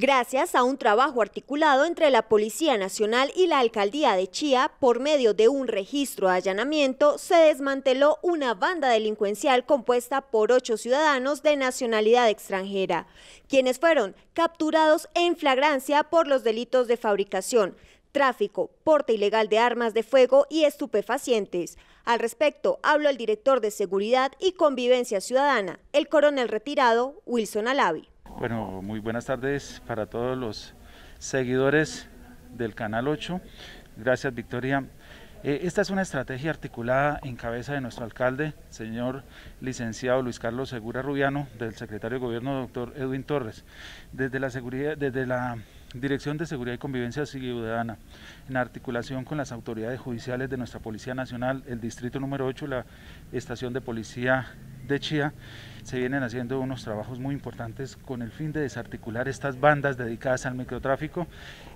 gracias a un trabajo articulado entre la Policía Nacional y la Alcaldía de Chía, por medio de un registro de allanamiento, se desmanteló una banda delincuencial compuesta por ocho ciudadanos de nacionalidad extranjera, quienes fueron capturados en flagrancia por los delitos de fabricación, tráfico, porte ilegal de armas de fuego y estupefacientes. Al respecto, habló el director de Seguridad y Convivencia Ciudadana, el coronel retirado Wilson Alavi. Bueno, muy buenas tardes para todos los seguidores del Canal 8. Gracias, Victoria. Eh, esta es una estrategia articulada en cabeza de nuestro alcalde, señor licenciado Luis Carlos Segura Rubiano, del secretario de Gobierno, doctor Edwin Torres. Desde la, seguridad, desde la Dirección de Seguridad y Convivencia Ciudadana, en articulación con las autoridades judiciales de nuestra Policía Nacional, el Distrito número 8, la Estación de Policía de Chía, se vienen haciendo unos trabajos muy importantes con el fin de desarticular estas bandas dedicadas al microtráfico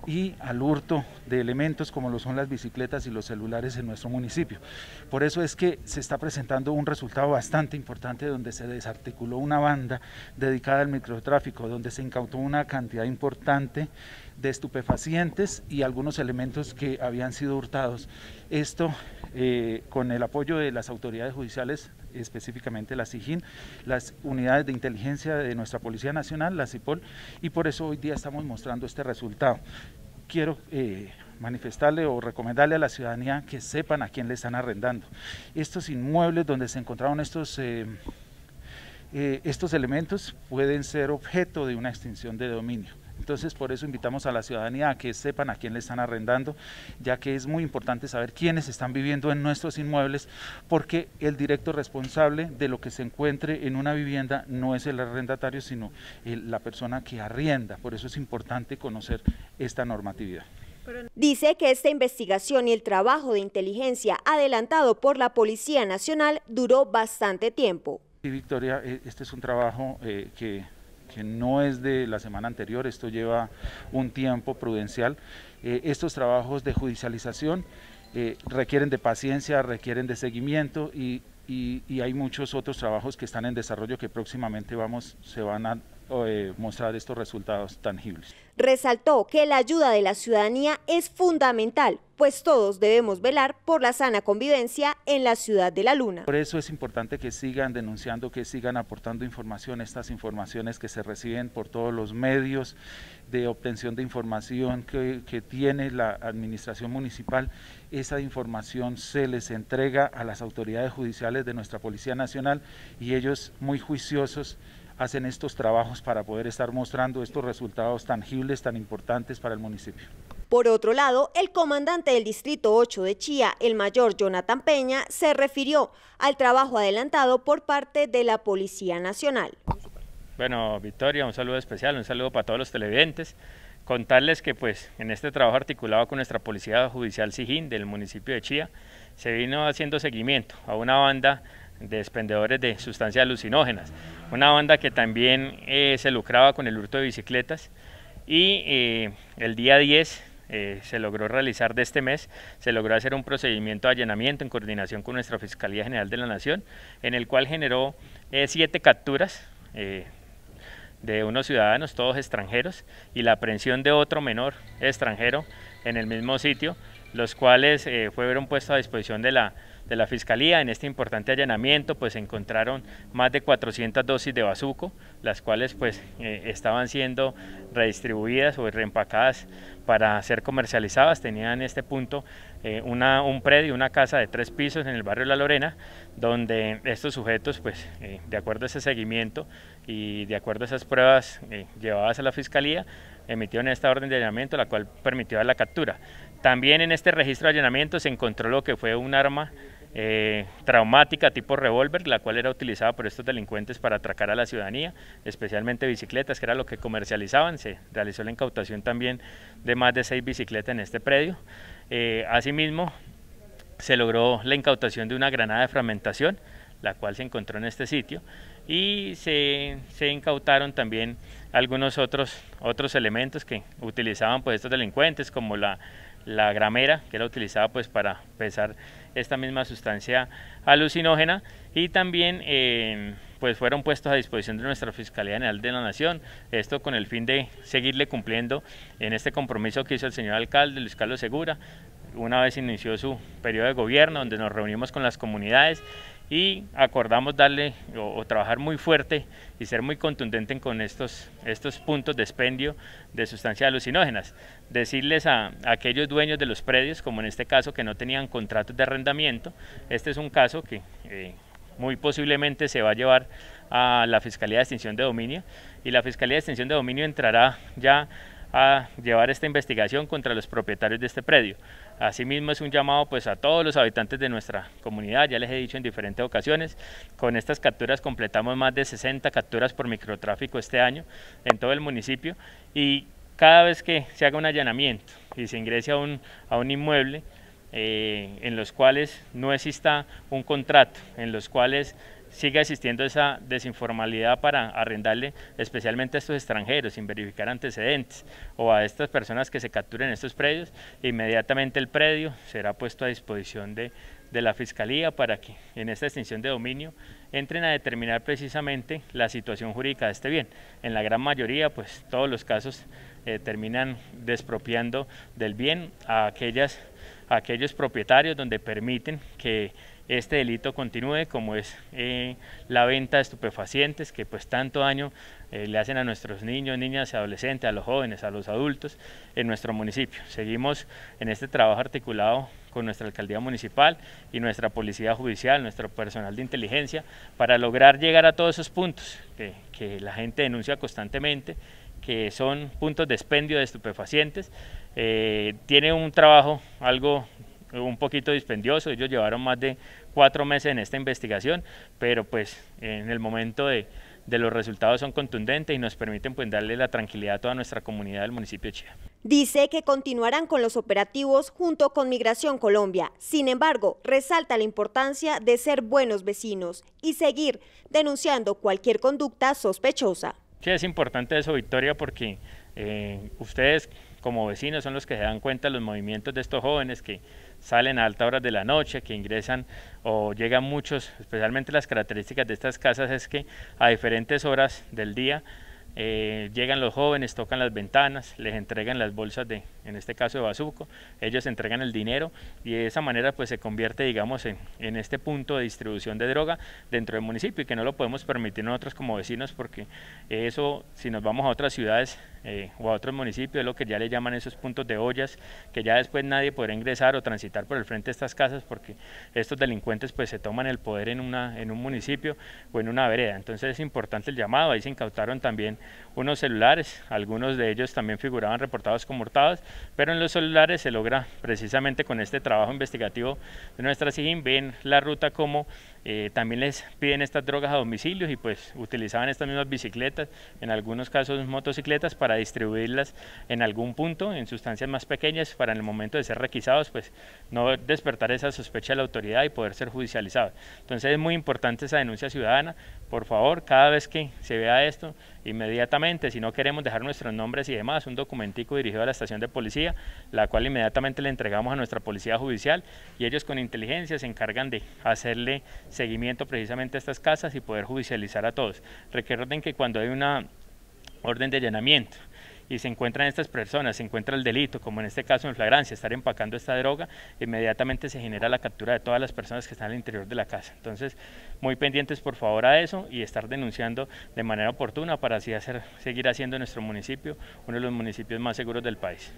y al hurto de elementos como lo son las bicicletas y los celulares en nuestro municipio. Por eso es que se está presentando un resultado bastante importante donde se desarticuló una banda dedicada al microtráfico, donde se incautó una cantidad importante de estupefacientes y algunos elementos que habían sido hurtados. Esto eh, con el apoyo de las autoridades judiciales específicamente la SIGIN, las unidades de inteligencia de nuestra Policía Nacional, la CIPOL, y por eso hoy día estamos mostrando este resultado. Quiero eh, manifestarle o recomendarle a la ciudadanía que sepan a quién le están arrendando. Estos inmuebles donde se encontraron estos... Eh, eh, estos elementos pueden ser objeto de una extinción de dominio. Entonces, por eso invitamos a la ciudadanía a que sepan a quién le están arrendando, ya que es muy importante saber quiénes están viviendo en nuestros inmuebles, porque el directo responsable de lo que se encuentre en una vivienda no es el arrendatario, sino la persona que arrienda. Por eso es importante conocer esta normatividad. Dice que esta investigación y el trabajo de inteligencia adelantado por la Policía Nacional duró bastante tiempo. Sí, Victoria, eh, este es un trabajo eh, que que no es de la semana anterior, esto lleva un tiempo prudencial. Eh, estos trabajos de judicialización eh, requieren de paciencia, requieren de seguimiento y, y, hay muchos otros trabajos que están en desarrollo que próximamente vamos, se van a, eh, mostrar estos resultados tangibles. Resaltó que la ayuda de la ciudadanía es fundamental, pues todos debemos velar por la sana convivencia en la ciudad de la Luna. Por eso es importante que sigan denunciando, que sigan aportando información, estas informaciones que se reciben por todos los medios de obtención de información que tiene la administración municipal, esa información se les entrega a las autoridades judiciales de nuestra Policía Nacional y ellos muy juiciosos hacen estos trabajos para poder estar mostrando estos resultados tangibles tan importantes para el municipio. Por otro lado, el comandante del Distrito 8 de Chía, el mayor Jonathan Peña, se refirió al trabajo adelantado por parte de la Policía Nacional. Bueno, Victoria, un saludo especial, un saludo para todos los televidentes. Contarles que pues en este trabajo articulado con nuestra Policía Judicial Sijín del municipio de Chía, se vino haciendo seguimiento a una banda de expendedores de sustancias alucinógenas una banda que también eh, se lucraba con el hurto de bicicletas y eh, el día 10 eh, se logró realizar de este mes, se logró hacer un procedimiento de allanamiento en coordinación con nuestra Fiscalía General de la Nación, en el cual generó siete capturas de unos ciudadanos, todos extranjeros, y la aprehensión de otro menor extranjero en el mismo sitio, los cuales fueron puestos a disposición de la de la Fiscalía. En este importante allanamiento pues encontraron más de 400 dosis de bazuco, las cuales pues eh, estaban siendo redistribuidas o reempacadas para ser comercializadas. Tenían en este punto eh, una, un predio, una casa de tres pisos en el barrio La Lorena, donde estos sujetos pues eh, de acuerdo a ese seguimiento y de acuerdo a esas pruebas llevadas a la Fiscalía, emitieron esta orden de allanamiento, la cual permitió la captura. También en este registro de allanamiento se encontró lo que fue un arma eh, traumática tipo revólver, la cual era utilizada por estos delincuentes para atracar a la ciudadanía, especialmente bicicletas, que era lo que comercializaban. Se realizó la incautación también de más de seis bicicletas en este predio. Eh, asimismo, se logró la incautación de una granada de fragmentación, la cual se encontró en este sitio, y se, se incautaron también algunos otros, otros elementos que utilizaban pues, estos delincuentes, como la, la gramera, que era utilizada pues, para pesar esta misma sustancia alucinógena y también eh, pues fueron puestos a disposición de nuestra Fiscalía General de la Nación, esto con el fin de seguirle cumpliendo en este compromiso que hizo el señor alcalde Luis Carlos Segura, una vez inició su periodo de gobierno, donde nos reunimos con las comunidades y acordamos darle o, trabajar muy fuerte y ser muy contundente con estos, estos puntos de expendio de sustancias alucinógenas. Decirles a, aquellos dueños de los predios, como en este caso que no tenían contratos de arrendamiento, este es un caso que eh, muy posiblemente se va a llevar a la Fiscalía de Extinción de Dominio y la Fiscalía de Extinción de Dominio entrará ya a llevar esta investigación contra los propietarios de este predio. Asimismo es un llamado pues a todos los habitantes de nuestra comunidad, ya les he dicho en diferentes ocasiones, con estas capturas completamos más de 60 capturas por microtráfico este año en todo el municipio y cada vez que se haga un allanamiento y se ingrese un, a un inmueble, eh, en los cuales no exista un contrato, en los cuales siga existiendo esa desinformalidad para arrendarle especialmente a estos extranjeros sin verificar antecedentes o a estas personas que se capturen estos predios, inmediatamente el predio será puesto a disposición de, la Fiscalía para que en esta extinción de dominio entren a determinar precisamente la situación jurídica de este bien. En la gran mayoría, pues todos los casos eh, terminan despropiando del bien a aquellas aquellos propietarios donde permiten que este delito continúe, como es eh, la venta de estupefacientes, que pues tanto daño eh, le hacen a nuestros niños, niñas, adolescentes, a los jóvenes, a los adultos en nuestro municipio. Seguimos en este trabajo articulado con nuestra alcaldía municipal y nuestra policía judicial, nuestro personal de inteligencia, para lograr llegar a todos esos puntos que la gente denuncia constantemente que son puntos de expendio de estupefacientes. Eh, tiene un trabajo algo un poquito dispendioso, ellos llevaron más de cuatro meses en esta investigación, pero pues en el momento de, los resultados son contundentes y nos permiten pues darle la tranquilidad a toda nuestra comunidad del municipio de Chía. Dice que continuarán con los operativos junto con Migración Colombia. Sin embargo, resalta la importancia de ser buenos vecinos y seguir denunciando cualquier conducta sospechosa es importante eso, Victoria, porque eh, ustedes como vecinos son los que se dan cuenta de los movimientos de estos jóvenes que salen a altas horas de la noche, que ingresan o llegan muchos, especialmente las características de estas casas es que a diferentes horas del día eh, llegan los jóvenes, tocan las ventanas, les entregan las bolsas de, en este caso de Bazuco, ellos entregan el dinero y de esa manera pues se convierte digamos en, este punto de distribución de droga dentro del municipio y que no lo podemos permitir nosotros como vecinos porque eso si nos vamos a otras ciudades eh, o a otros municipios es lo que ya le llaman esos puntos de ollas que ya después nadie podrá ingresar o transitar por el frente de estas casas porque estos delincuentes pues se toman el poder en, una, en un municipio o en una vereda, entonces es importante el llamado, ahí se incautaron también unos celulares, algunos de ellos también figuraban reportados como hurtados pero en los celulares se logra precisamente con este trabajo investigativo de nuestra SIGIN, ven la ruta como eh, también les piden estas drogas a domicilios y pues utilizaban estas mismas bicicletas, en algunos casos motocicletas, para distribuirlas en algún punto, en sustancias más pequeñas, para en el momento de ser requisados, pues no despertar esa sospecha de la autoridad y poder ser judicializados. Entonces es muy importante esa denuncia ciudadana. Por favor, cada vez que se vea esto, inmediatamente, si no queremos dejar nuestros nombres y demás, un documentico dirigido a la estación de policía, la cual inmediatamente le entregamos a nuestra policía judicial y ellos con inteligencia se encargan de hacerle seguimiento precisamente a estas casas y poder judicializar a todos. Recuerden que cuando hay una orden de allanamiento, y se encuentran estas personas, se encuentra el delito, como en este caso en flagrancia, estar empacando esta droga, inmediatamente se genera la captura de todas las personas que están al interior de la casa. Entonces, muy pendientes por favor a eso y estar denunciando de manera oportuna para así hacer, seguir haciendo nuestro municipio uno de los municipios más seguros del país.